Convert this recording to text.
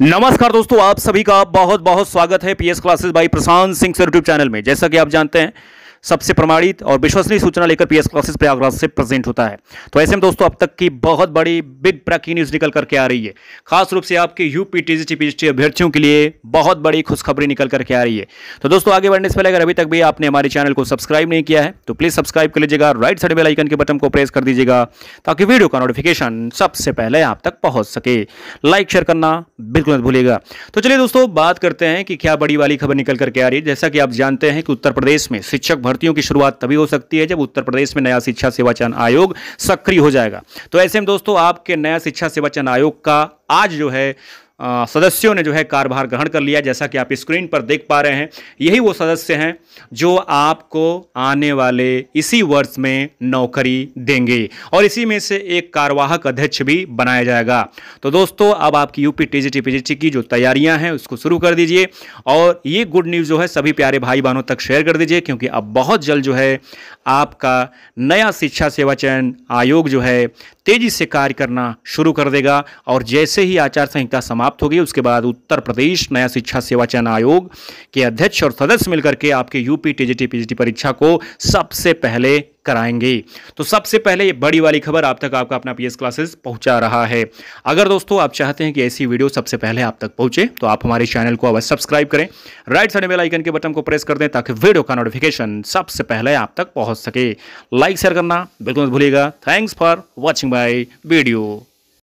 नमस्कार दोस्तों आप सभी का बहुत बहुत स्वागत है PS classes by Prashant Singh YouTube channel में जैसा कि आप जानते हैं सबसे प्रमाणित और विश्वसनीय सूचना लेकर पीएस क्लासेस प्रयागराज से प्रेजेंट होता है तो ऐसे में दोस्तों अब तक की बहुत बड़ी बिग ब्रेक न्यूज़ निकल करके आ रही है खास रूप से आपके यूपी टीजी अभ्यर्थियों के लिए बहुत बड़ी खुशखबरी निकल करके आ रही है तो दोस्तों आगे बढ़ने से पहले अगर अभी तक भी आपने हमारे चैनल को सब्सक्राइब नहीं किया है तो प्लीज़ सब्सक्राइब कर लीजिएगा राइट साइड बेल आइकन के बटन को प्रेस कर दीजिएगा ताकि वीडियो का नोटिफिकेशन सबसे पहले आप तक पहुंच सके लाइक शेयर करना बिल्कुल मत भूलिएगा तो चलिए दोस्तों बात करते हैं कि क्या बड़ी वाली खबर निकल करके आ रही है जैसा कि आप जानते हैं कि उत्तर प्रदेश में शिक्षक भर्तियों की शुरुआत तभी हो सकती है जब उत्तर प्रदेश में नया शिक्षा सेवाचन आयोग सक्रिय हो जाएगा तो ऐसे में दोस्तों आपके नया शिक्षा सेवाचन आयोग का आज जो है सदस्यों ने जो है कार्यभार ग्रहण कर लिया जैसा कि आप स्क्रीन पर देख पा रहे हैं यही वो सदस्य हैं जो आपको आने वाले इसी वर्ष में नौकरी देंगे और इसी में से एक कार्यवाहक अध्यक्ष भी बनाया जाएगा तो दोस्तों अब आपकी यूपी टीजीटी पीजीटी की जो तैयारियां हैं उसको शुरू कर दीजिए और ये गुड न्यूज़ जो है सभी प्यारे भाई बहनों तक शेयर कर दीजिए क्योंकि अब बहुत जल्द जो है आपका नया शिक्षा सेवा चयन आयोग जो है तेज़ी से कार्य करना शुरू कर देगा और जैसे से ही आचार संहिता समाप्त होगी उसके बाद उत्तर प्रदेश नया शिक्षा सेवा चयन आयोग के अध्यक्ष और सदस्य मिलकर के आपके यूपी टीजीटी पीजीटी परीक्षा को सबसे पहले कराएंगे तो सबसे पहले ये बड़ी वाली खबर आप तक आपका अपना पीएस क्लासेस पहुंचा रहा है अगर दोस्तों आप चाहते हैं कि ऐसी वीडियो सबसे पहले आप तक पहुंचे तो आप हमारे चैनल को अवश्य सब्सक्राइब करें राइट साइड में आइकन के बटन को प्रेस कर दें ताकि वीडियो का नोटिफिकेशन सबसे पहले आप तक पहुंच सके लाइक शेयर करना बिल्कुल भूलिएगा thanks for watching my video